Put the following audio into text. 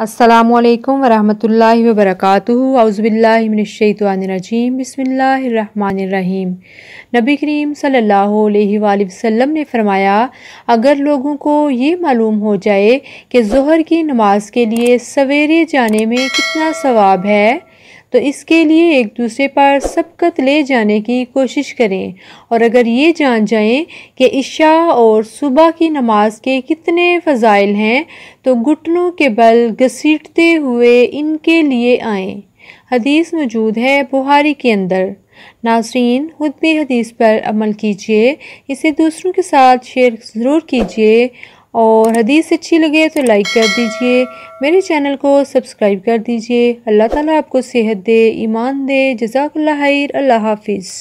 अल्लाम वरहमल वबरक अज़बिल्लाशैतरजीम बसमीम नबी करीम सल्लल्लाहु अलैहि वसल्लम ने फरमाया अगर लोगों को ये मालूम हो जाए कि ज़ुहर की नमाज के लिए सवेरे जाने में कितना सवाब है तो इसके लिए एक दूसरे पर सबकत ले जाने की कोशिश करें और अगर ये जान जाएं कि इशा और सुबह की नमाज के कितने फ़जाइल हैं तो घुटनों के बल घसीटते हुए इनके लिए आएँ हदीस मौजूद है बुहारी के अंदर नासरीन खुद भी हदीस पर अमल कीजिए इसे दूसरों के साथ शेयर ज़रूर कीजिए और हदीस अच्छी लगे तो लाइक कर दीजिए मेरे चैनल को सब्सक्राइब कर दीजिए अल्लाह ताला आपको सेहत दे ईमान दे जजाकल्ला अल्लाह हाफिज़